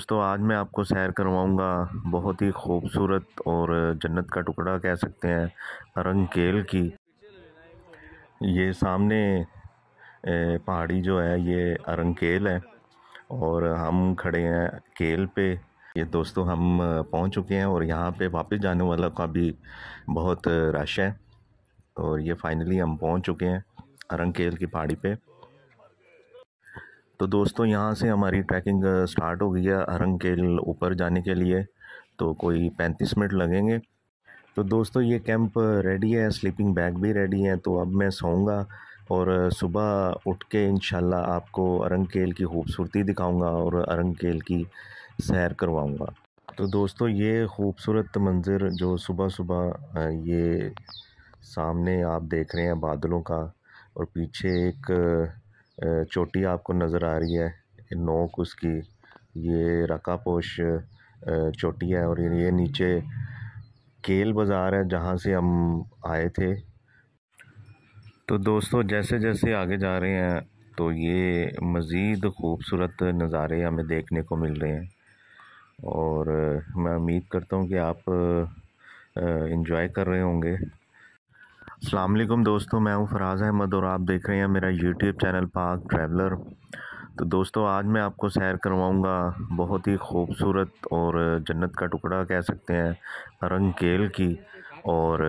दोस्तों आज मैं आपको सैर करवाऊंगा बहुत ही खूबसूरत और जन्नत का टुकड़ा कह सकते हैं रंगकेल की ये सामने पहाड़ी जो है ये अरंगकेल है और हम खड़े हैं केल पे ये दोस्तों हम पहुंच चुके हैं और यहाँ पे वापस जाने वाला का भी बहुत रश है और ये फाइनली हम पहुंच चुके हैं अरंगकेल की पहाड़ी पे तो दोस्तों यहाँ से हमारी ट्रैकिंग स्टार्ट हो गई है हरंग के ऊपर जाने के लिए तो कोई पैंतीस मिनट लगेंगे तो दोस्तों ये कैंप रेडी है स्लीपिंग बैग भी रेडी है तो अब मैं सोऊंगा और सुबह उठ के इन आपको केल की खूबसूरती दिखाऊंगा और केल की सैर करवाऊंगा तो दोस्तों ये खूबसूरत मंज़र जो सुबह सुबह ये सामने आप देख रहे हैं बादलों का और पीछे एक चोटी आपको नज़र आ रही है नोक उसकी ये रकापोश चोटी है और ये नीचे केल बाज़ार है जहाँ से हम आए थे तो दोस्तों जैसे जैसे आगे जा रहे हैं तो ये मज़ीद खूबसूरत नज़ारे हमें देखने को मिल रहे हैं और मैं उम्मीद करता हूँ कि आप इन्जॉय कर रहे होंगे अल्लाम दोस्तों मैं हूं फराज़ अहमद और आप देख रहे हैं मेरा यूट्यूब चैनल पाक ट्रैवलर तो दोस्तों आज मैं आपको सैर करवाऊंगा बहुत ही खूबसूरत और जन्नत का टुकड़ा कह सकते हैं रंग केल की और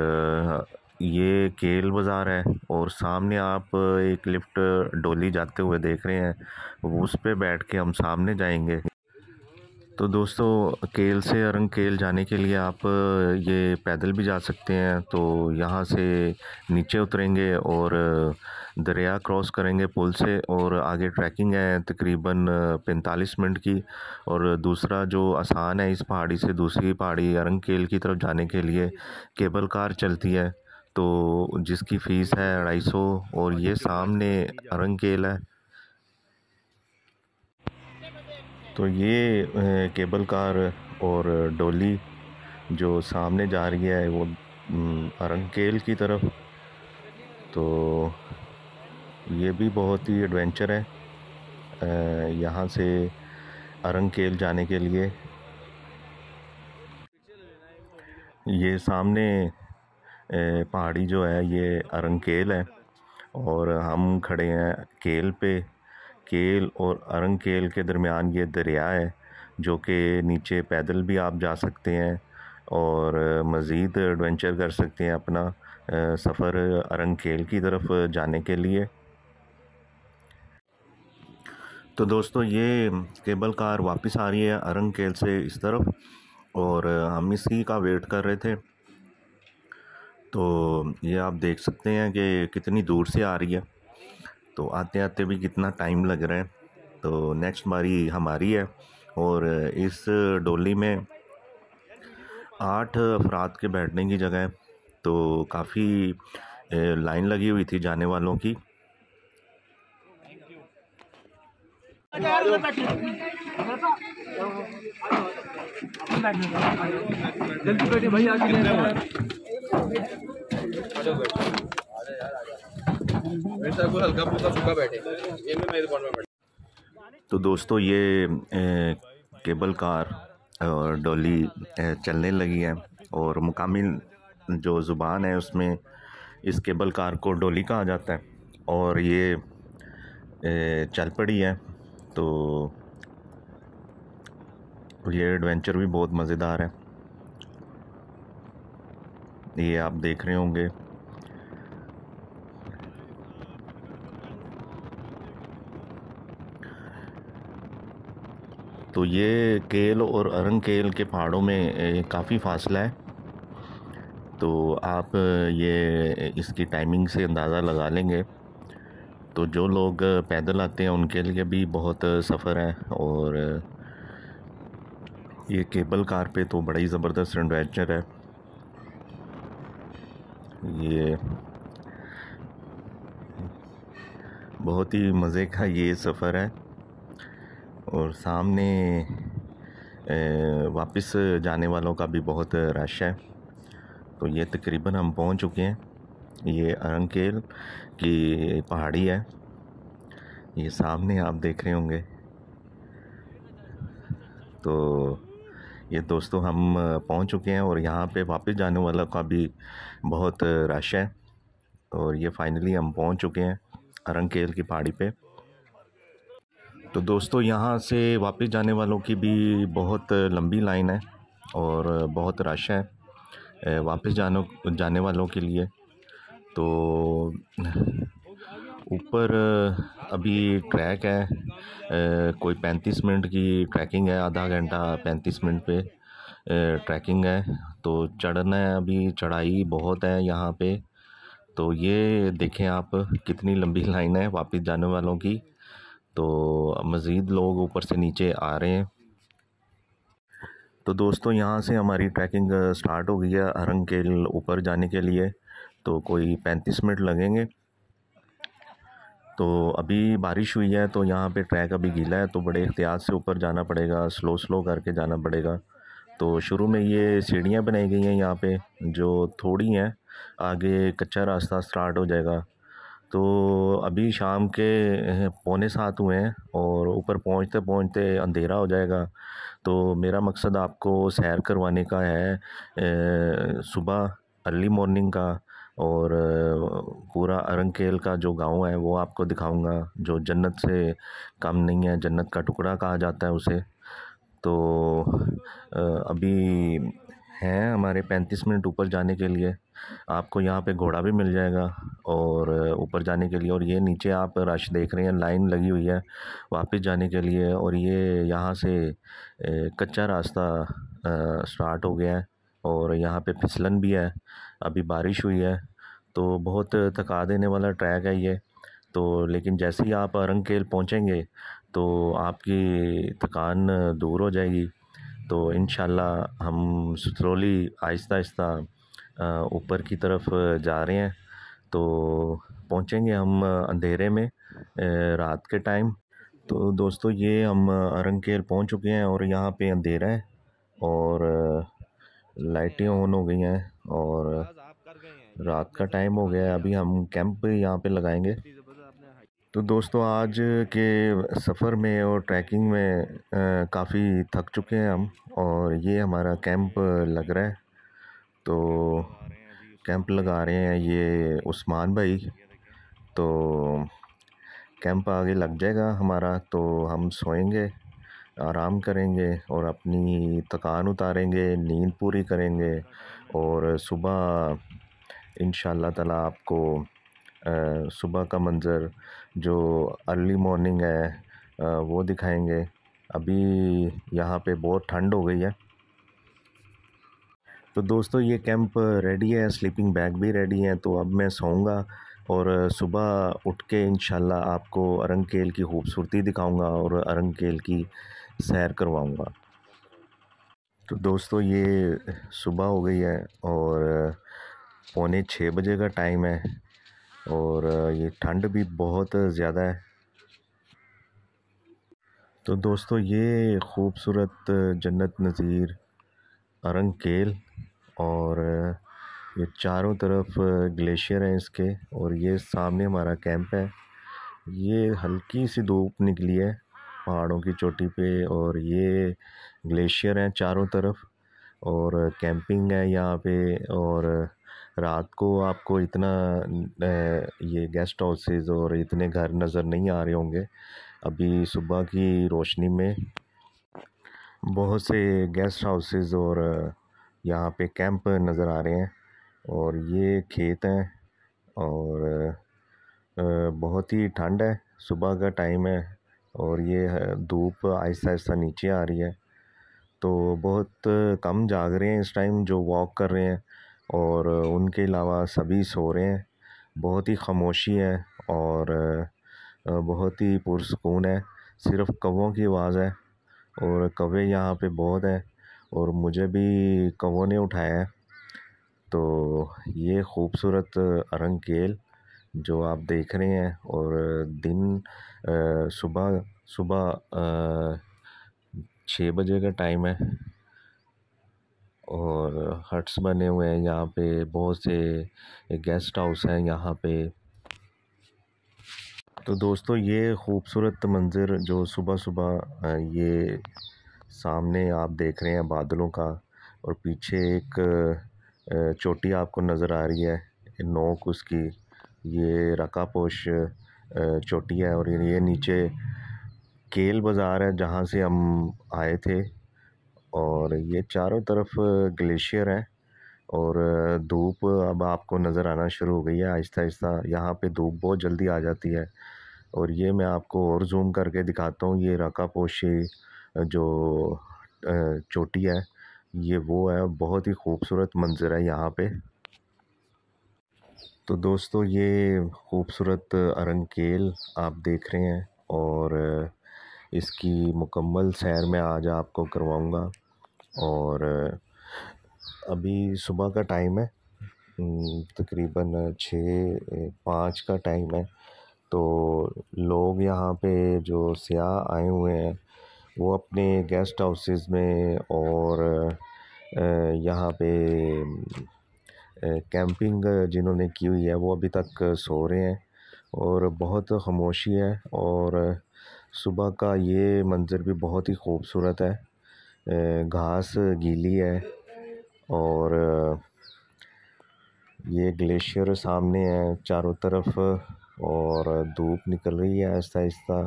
ये केल बाज़ार है और सामने आप एक लिफ्ट डोली जाते हुए देख रहे हैं उस पर बैठ के हम सामने जाएंगे तो दोस्तों केल से अरंग केल जाने के लिए आप ये पैदल भी जा सकते हैं तो यहाँ से नीचे उतरेंगे और दरिया क्रॉस करेंगे पुल से और आगे ट्रैकिंग है तकरीबन 45 मिनट की और दूसरा जो आसान है इस पहाड़ी से दूसरी पहाड़ी अरंग केल की तरफ जाने के लिए केबल कार चलती है तो जिसकी फ़ीस है अढ़ाई सौ और ये सामने अरंग केल है तो ये केबल कार और डोली जो सामने जा रही है वो अरंगकेल की तरफ तो ये भी बहुत ही एडवेंचर है यहाँ से अरंगकेल जाने के लिए ये सामने पहाड़ी जो है ये अरंगकेल है और हम खड़े हैं केल पे केल और केल के दरमियान ये दरिया है जो कि नीचे पैदल भी आप जा सकते हैं और मज़ीद एडवेंचर कर सकते हैं अपना सफ़र केल की तरफ जाने के लिए तो दोस्तों ये केबल कार वापस आ रही है केल से इस तरफ और हम इसी का वेट कर रहे थे तो ये आप देख सकते हैं कि कितनी दूर से आ रही है तो आते आते भी कितना टाइम लग रहा है तो नेक्स्ट बारी हमारी है और इस डोली में आठ अफराद के बैठने की जगह है तो काफ़ी लाइन लगी हुई थी जाने वालों की जल्दी बैठे भाई आगे तो दोस्तों ये ए, केबल कार और डोली चलने लगी है और मुकामिल जो ज़ुबान है उसमें इस केबल कार को डोली कहा जाता है और ये ए, चल पड़ी है तो ये एडवेंचर भी बहुत मज़ेदार है ये आप देख रहे होंगे तो ये केल और अरंग केल के पहाड़ों में काफ़ी फासला है तो आप ये इसकी टाइमिंग से अंदाज़ा लगा लेंगे तो जो लोग पैदल आते हैं उनके लिए भी बहुत सफ़र है और ये केबल कार पे तो बड़ा ही ज़बरदस्त एडवेंचर है ये बहुत ही मज़े का ये सफ़र है और सामने वापस जाने वालों का भी बहुत रश है तो ये तकरीबन हम पहुंच चुके हैं ये अरंगकेल की पहाड़ी है ये सामने आप देख रहे होंगे तो ये दोस्तों हम पहुंच चुके हैं और यहाँ पे वापस जाने वालों का भी बहुत रश है और ये फाइनली हम पहुंच चुके हैं अरंगकेल की पहाड़ी पे तो दोस्तों यहाँ से वापस जाने वालों की भी बहुत लंबी लाइन है और बहुत रश है वापस जाने जाने वालों के लिए तो ऊपर अभी ट्रैक है कोई पैंतीस मिनट की ट्रैकिंग है आधा घंटा पैंतीस मिनट पे ट्रैकिंग है तो चढ़ना है अभी चढ़ाई बहुत है यहाँ पे तो ये देखें आप कितनी लंबी लाइन है वापस जाने वालों की तो मज़ीद लोग ऊपर से नीचे आ रहे हैं तो दोस्तों यहाँ से हमारी ट्रैकिंग स्टार्ट हो गई है हरंग के ऊपर जाने के लिए तो कोई पैंतीस मिनट लगेंगे तो अभी बारिश हुई है तो यहाँ पे ट्रैक अभी गीला है तो बड़े एहतियात से ऊपर जाना पड़ेगा स्लो स्लो करके जाना पड़ेगा तो शुरू में ये सीढ़ियाँ बनाई गई हैं यहाँ पे जो थोड़ी हैं आगे कच्चा रास्ता स्टार्ट हो जाएगा तो अभी शाम के पौने सात हुए हैं और ऊपर पहुंचते पहुंचते अंधेरा हो जाएगा तो मेरा मकसद आपको सैर करवाने का है सुबह अर्ली मॉर्निंग का और पूरा अरंगकेल का जो गांव है वो आपको दिखाऊंगा जो जन्नत से कम नहीं है जन्नत का टुकड़ा कहा जाता है उसे तो अभी हैं हमारे पैंतीस मिनट ऊपर जाने के लिए आपको यहाँ पे घोड़ा भी मिल जाएगा और ऊपर जाने के लिए और ये नीचे आप रश देख रहे हैं लाइन लगी हुई है वापस जाने के लिए और ये यहाँ से कच्चा रास्ता स्टार्ट हो गया है और यहाँ पे फिसलन भी है अभी बारिश हुई है तो बहुत थका देने वाला ट्रैक है ये तो लेकिन जैसे ही आप अरंगकेल पहुँचेंगे तो आपकी थकान दूर हो जाएगी तो इन हम स्लोली आहिस्ता आहिस्ता ऊपर की तरफ जा रहे हैं तो पहुँचेंगे हम अंधेरे में रात के टाइम तो दोस्तों ये हम अरंगेर पहुँच चुके हैं और यहाँ पे अंधेरा है और लाइटें ऑन हो गई हैं और रात का टाइम हो गया है अभी हम कैंप यहाँ पे लगाएंगे तो दोस्तों आज के सफ़र में और ट्रैकिंग में काफ़ी थक चुके हैं हम और ये हमारा कैंप लग रहा है तो कैंप लगा रहे हैं ये उस्मान भाई तो कैंप आगे लग जाएगा हमारा तो हम सोएंगे आराम करेंगे और अपनी थकान उतारेंगे नींद पूरी करेंगे और सुबह इन ताला आपको सुबह का मंज़र जो अर्ली मॉर्निंग है वो दिखाएंगे अभी यहाँ पे बहुत ठंड हो गई है तो दोस्तों ये कैंप रेडी है स्लीपिंग बैग भी रेडी है तो अब मैं सोऊंगा और सुबह उठ के इन आपको अरंगकेल की खूबसूरती दिखाऊंगा और अरंगकेल की सैर करवाऊंगा तो दोस्तों ये सुबह हो गई है और पौने छः बजे का टाइम है और ये ठंड भी बहुत ज़्यादा है तो दोस्तों ये ख़ूबसूरत जन्नत नज़ीर अरंग केल और ये चारों तरफ ग्लेशियर हैं इसके और ये सामने हमारा कैंप है ये हल्की सी धूप निकली है पहाड़ों की चोटी पे और ये ग्लेशियर हैं चारों तरफ और कैंपिंग है यहाँ पे और रात को आपको इतना ये गेस्ट हाउसेज और इतने घर नज़र नहीं आ रहे होंगे अभी सुबह की रोशनी में बहुत से गेस्ट हाउसेज और यहाँ पे कैंप नज़र आ रहे हैं और ये खेत हैं और बहुत ही ठंड है सुबह का टाइम है और ये धूप आहिस्ता आहिस्ता नीचे आ रही है तो बहुत कम जाग रहे हैं इस टाइम जो वॉक कर रहे हैं और उनके अलावा सभी सो रहे हैं बहुत ही खामोशी है और बहुत ही पुरसकून है सिर्फ कौवों की आवाज़ है और कौवे यहाँ पे बहुत हैं और मुझे भी कौवों ने उठाया है तो ये ख़ूबसूरत अरंगकेल जो आप देख रहे हैं और दिन सुबह सुबह छः बजे का टाइम है और हट्स बने हुए हैं यहाँ पे बहुत से गेस्ट हाउस हैं यहाँ पे तो दोस्तों ये खूबसूरत मंज़र जो सुबह सुबह ये सामने आप देख रहे हैं बादलों का और पीछे एक चोटी आपको नज़र आ रही है नोक उसकी ये रकापोश चोटी है और ये नीचे केल बाज़ार है जहाँ से हम आए थे और ये चारों तरफ ग्लेशियर है और धूप अब आपको नज़र आना शुरू हो गई है आहिस्ता आहिस्ता यहाँ पे धूप बहुत जल्दी आ जाती है और ये मैं आपको और जूम करके दिखाता हूँ ये पोशी जो चोटी है ये वो है बहुत ही खूबसूरत मंज़र है यहाँ पे तो दोस्तों ये खूबसूरत अरंगकेल आप देख रहे हैं और इसकी मुकम्मल सैर में आज आपको करवाऊँगा और अभी सुबह का टाइम है तकरीबन छः पाँच का टाइम है तो लोग यहाँ पे जो सयाह आए हुए हैं वो अपने गेस्ट हाउसेस में और यहाँ पे कैंपिंग जिन्होंने की हुई है वो अभी तक सो रहे हैं और बहुत खामोशी है और सुबह का ये मंज़र भी बहुत ही खूबसूरत है घास गीली है और ये ग्लेशियर सामने है चारों तरफ और धूप निकल रही है आहिस्ता आहिस्ता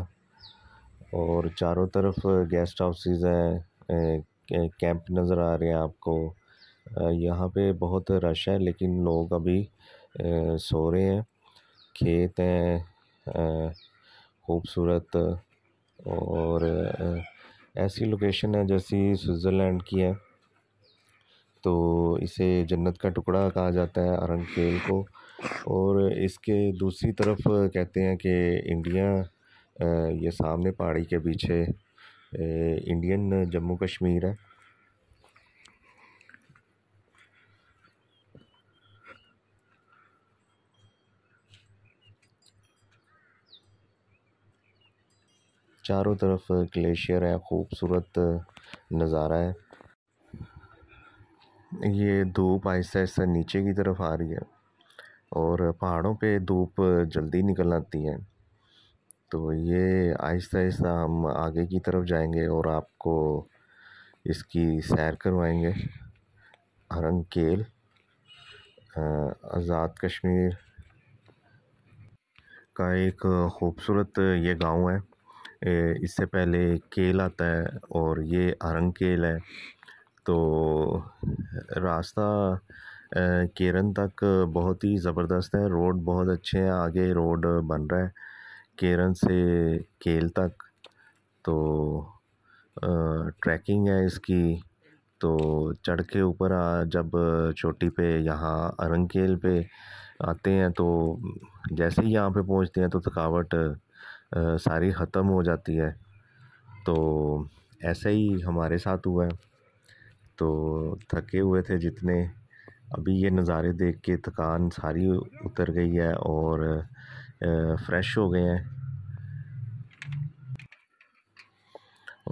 और चारों तरफ गेस्ट हाउसेज हैं कैंप नज़र आ रहे हैं आपको यहाँ पे बहुत रश है लेकिन लोग अभी सो रहे हैं खेत हैं खूबसूरत और ऐसी लोकेशन है जैसी स्विट्ज़रलैंड की है तो इसे जन्नत का टुकड़ा कहा जाता है अरंगकेल को और इसके दूसरी तरफ कहते हैं कि इंडिया ये सामने पहाड़ी के पीछे इंडियन जम्मू कश्मीर है चारों तरफ ग्लेशियर है खूबसूरत नज़ारा है ये धूप आहिस्ता आहिस्ता नीचे की तरफ आ रही है और पहाड़ों पे धूप जल्दी निकल आती है तो ये आहिस्ता आहिस्ता हम आगे की तरफ जाएंगे और आपको इसकी सैर करवाएंगे हरंग केल आज़ाद कश्मीर का एक ख़ूबसूरत ये गांव है इससे पहले केल आता है और ये आरंग केल है तो रास्ता केरन तक बहुत ही ज़बरदस्त है रोड बहुत अच्छे हैं आगे रोड बन रहा है केरन से केल तक तो ट्रैकिंग है इसकी तो चढ़ के ऊपर जब चोटी पे यहाँ अरंगकेल पे आते हैं तो जैसे ही यहाँ पे पहुँचते हैं तो थकावट सारी ख़त्म हो जाती है तो ऐसे ही हमारे साथ हुआ है तो थके हुए थे जितने अभी ये नज़ारे देख के थकान सारी उतर गई है और फ्रेश हो गए हैं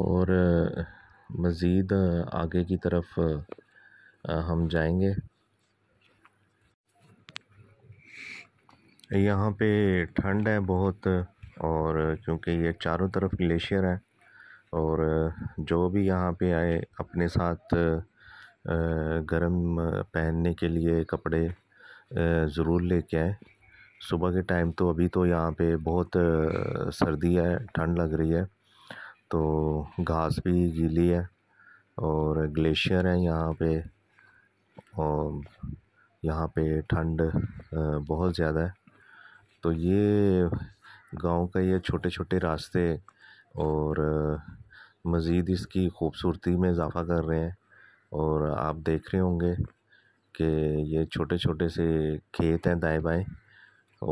और मज़ीद आगे की तरफ हम जाएंगे यहाँ पे ठंड है बहुत और क्योंकि ये चारों तरफ ग्लेशियर है और जो भी यहाँ पे आए अपने साथ गर्म पहनने के लिए कपड़े ज़रूर लेके आए सुबह के टाइम तो अभी तो यहाँ पे बहुत सर्दी है ठंड लग रही है तो घास भी गीली है और ग्लेशियर है यहाँ पे और यहाँ पे ठंड बहुत ज़्यादा है तो ये गांव का ये छोटे छोटे रास्ते और मज़ीद इसकी ख़ूबसूरती में इजाफ़ा कर रहे हैं और आप देख रहे होंगे कि ये छोटे छोटे से खेत हैं दाएँ बाएँ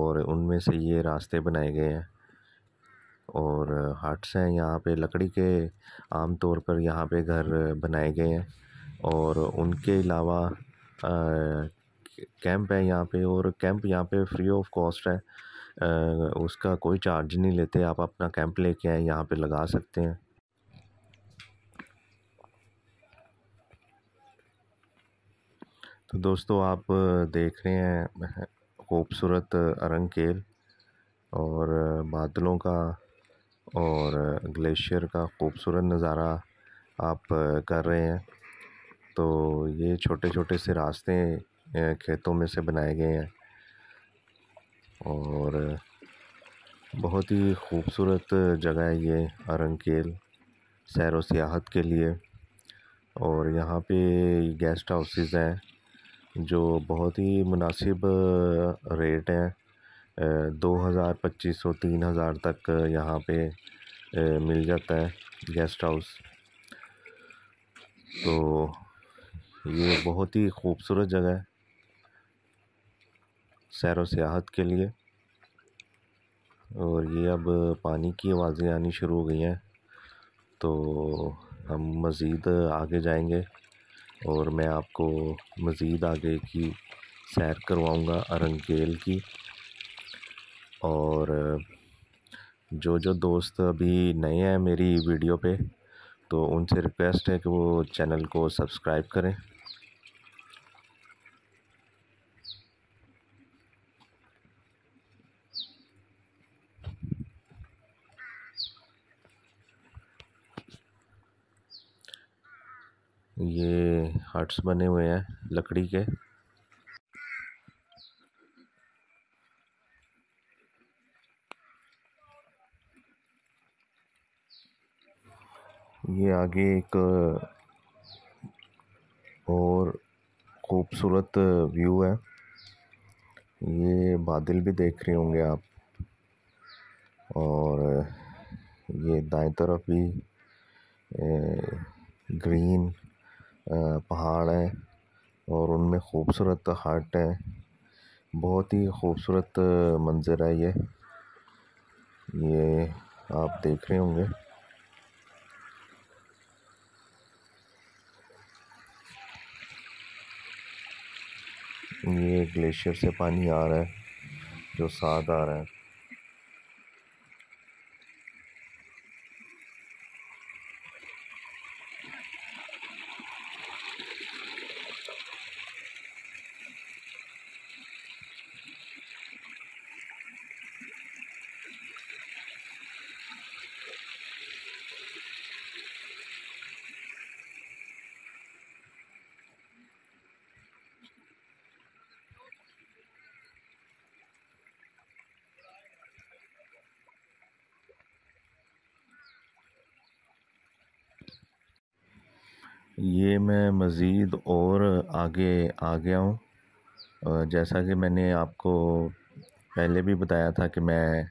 और उनमें से ये रास्ते बनाए गए हैं और हट्स हैं यहाँ पे लकड़ी के आम तौर पर यहाँ पे घर बनाए गए हैं और उनके अलावा कैंप है यहाँ पे और कैंप यहाँ पे फ्री ऑफ कॉस्ट है उसका कोई चार्ज नहीं लेते आप अपना कैंप लेके आए यहाँ पे लगा सकते हैं तो दोस्तों आप देख रहे हैं खूबसूरत केल और बादलों का और ग्लेशियर का खूबसूरत नज़ारा आप कर रहे हैं तो ये छोटे छोटे से रास्ते खेतों में से बनाए गए हैं और बहुत ही खूबसूरत जगह है ये अरनकेल सैर व सियाहत के लिए और यहाँ पे गेस्ट हाउसेस हैं जो बहुत ही मुनासिब रेट हैं दो हज़ार पच्चीस सौ तीन हज़ार तक यहाँ पे मिल जाता है गेस्ट हाउस तो ये बहुत ही खूबसूरत जगह है सैर व सियाहत के लिए और ये अब पानी की आवाज़ें आनी शुरू हो गई हैं तो हम मज़ीद आगे जाएंगे और मैं आपको मज़ीद आगे की सैर करवाऊंगा अरंगेल की और जो जो दोस्त अभी नए हैं मेरी वीडियो पे तो उनसे रिक्वेस्ट है कि वो चैनल को सब्सक्राइब करें ये हट्स बने हुए हैं लकड़ी के ये आगे एक और खूबसूरत व्यू है ये बादल भी देख रहे होंगे आप और ये दाएं तरफ भी ग्रीन पहाड़ हैं और उनमें खूबसूरत हट हैं बहुत ही खूबसूरत मंज़र है ये ये आप देख रहे होंगे ये ग्लेशियर से पानी आ रहा है जो साथ आ रहा है शायद और आगे आ गया हूँ जैसा कि मैंने आपको पहले भी बताया था कि मैं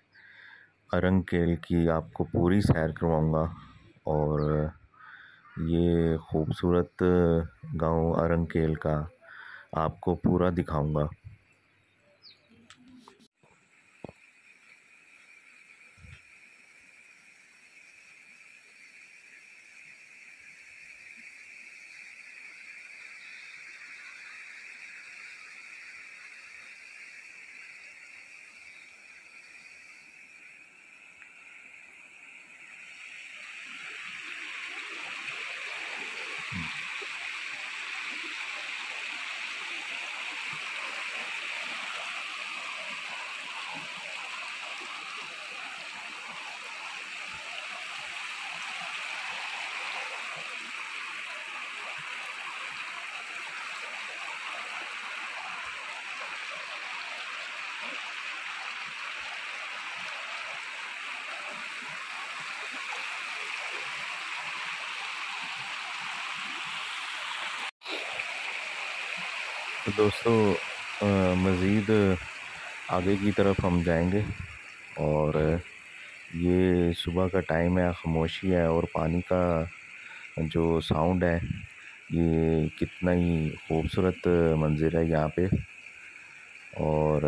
अरंग केल की आपको पूरी सैर करवाऊँगा और ये खूबसूरत गांव अरंग केल का आपको पूरा दिखाऊँगा दोस्तों मज़ीद आगे की तरफ हम जाएंगे और ये सुबह का टाइम है खामोशी है और पानी का जो साउंड है ये कितना ही खूबसूरत मंज़र है यहाँ पे और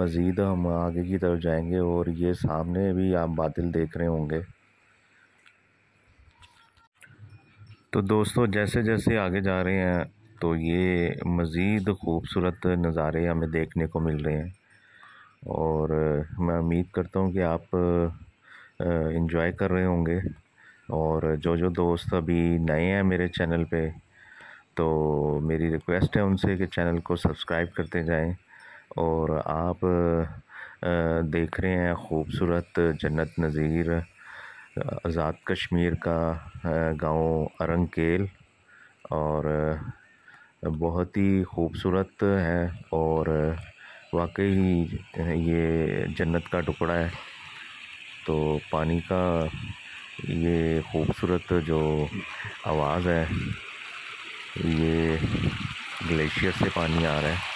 मज़ीद हम आगे की तरफ जाएंगे और ये सामने भी आप बादल देख रहे होंगे तो दोस्तों जैसे जैसे आगे जा रहे हैं तो ये मज़ीद खूबसूरत नज़ारे हमें देखने को मिल रहे हैं और मैं उम्मीद करता हूँ कि आप इन्जॉय कर रहे होंगे और जो जो दोस्त अभी नए हैं मेरे चैनल पे तो मेरी रिक्वेस्ट है उनसे कि चैनल को सब्सक्राइब करते जाएं और आप देख रहे हैं खूबसूरत जन्नत नज़ीर आज़ाद कश्मीर का गांव अरंगकेल और बहुत ही खूबसूरत है और वाकई ही ये जन्नत का टुकड़ा है तो पानी का ये खूबसूरत जो आवाज़ है ये ग्लेशियर से पानी आ रहा है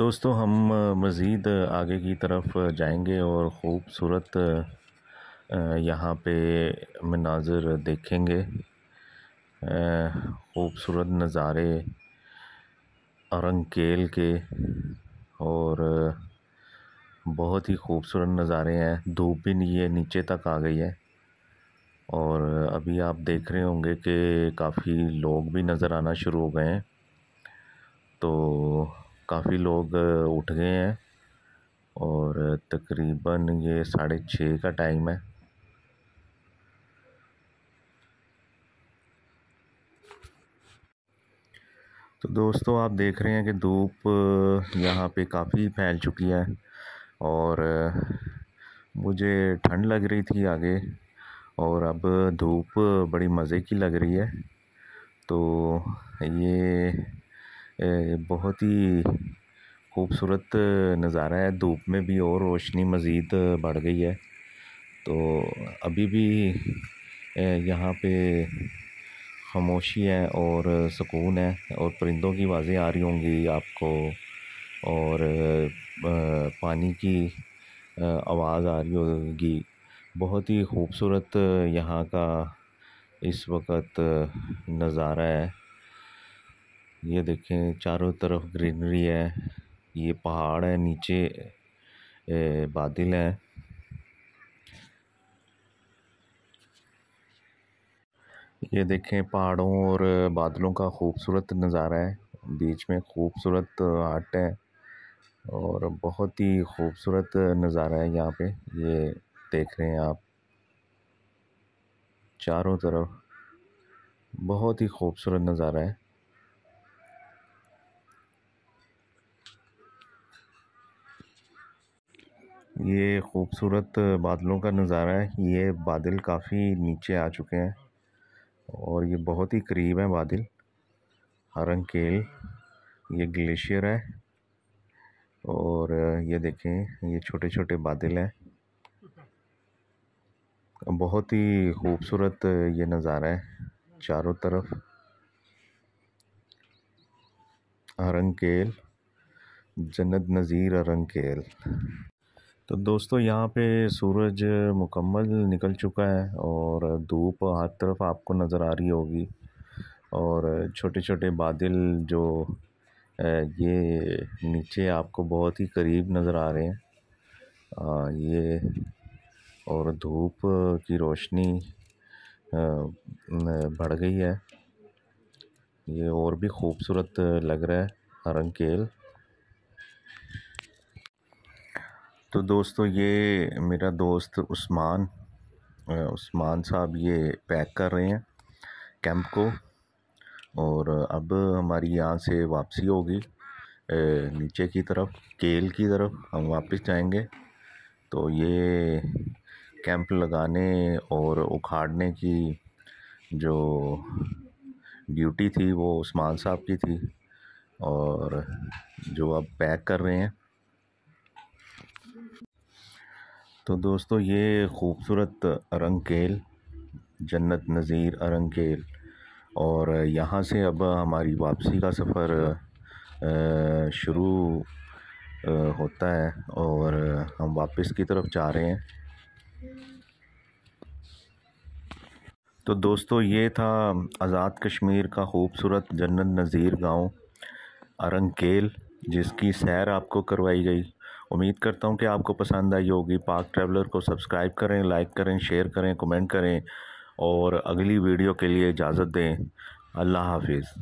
दोस्तों हम मज़ीद आगे की तरफ जाएंगे और ख़ूबसूरत यहाँ पे मनाजर देखेंगे ख़ूबसूरत नज़ारे औरंगकेल के और बहुत ही खूबसूरत नज़ारे हैं धूप भी नहीं है नीचे तक आ गई है और अभी आप देख रहे होंगे कि काफ़ी लोग भी नज़र आना शुरू हो गए हैं तो काफ़ी लोग उठ गए हैं और तकरीबन ये साढ़े छः का टाइम है तो दोस्तों आप देख रहे हैं कि धूप यहाँ पे काफ़ी फैल चुकी है और मुझे ठंड लग रही थी आगे और अब धूप बड़ी मज़े की लग रही है तो ये बहुत ही खूबसूरत नज़ारा है धूप में भी और रोशनी मज़ीद बढ़ गई है तो अभी भी यहाँ पे खामोशी है और सुकून है और परिंदों की आवाज़ें आ रही होंगी आपको और पानी की आवाज़ आ रही होगी बहुत ही खूबसूरत यहाँ का इस वक्त नज़ारा है ये देखें चारों तरफ ग्रीनरी है ये पहाड़ है नीचे ए, बादल है ये देखें पहाड़ों और बादलों का खूबसूरत नज़ारा है बीच में खूबसूरत आर्ट है और बहुत ही खूबसूरत नज़ारा है यहाँ पे ये देख रहे हैं आप चारों तरफ बहुत ही खूबसूरत नज़ारा है ये खूबसूरत बादलों का नज़ारा है ये बादल काफ़ी नीचे आ चुके हैं और ये बहुत ही करीब हैं बादल हरंगकेल ये ग्लेशियर है और ये देखें ये छोटे छोटे बादल हैं बहुत ही खूबसूरत ये नज़ारा है चारों तरफ हरंगकेल जन्नत नज़ीर हरंगकेल तो दोस्तों यहाँ पे सूरज मुकम्मल निकल चुका है और धूप हर तरफ आपको नज़र आ रही होगी और छोटे छोटे बादल जो ये नीचे आपको बहुत ही करीब नज़र आ रहे हैं ये और धूप की रोशनी बढ़ गई है ये और भी खूबसूरत लग रहा है रंगकेल तो दोस्तों ये मेरा दोस्त उस्मान उस्मान साहब ये पैक कर रहे हैं कैंप को और अब हमारी यहाँ से वापसी होगी नीचे की तरफ केल की तरफ हम वापस जाएंगे तो ये कैंप लगाने और उखाड़ने की जो ड्यूटी थी वो उस्मान साहब की थी और जो अब पैक कर रहे हैं तो दोस्तों ये ख़ूबसूरत अरंगकेल जन्नत नज़ीर अरंगकेल और यहाँ से अब हमारी वापसी का सफ़र शुरू होता है और हम वापस की तरफ जा रहे हैं तो दोस्तों ये था आज़ाद कश्मीर का ख़ूबसूरत जन्नत नज़ीर गांव अरंगकेल जिसकी सैर आपको करवाई गई उम्मीद करता हूँ कि आपको पसंद आई होगी पाक ट्रैवलर को सब्सक्राइब करें लाइक करें शेयर करें कमेंट करें और अगली वीडियो के लिए इजाज़त दें अल्लाह हाफिज़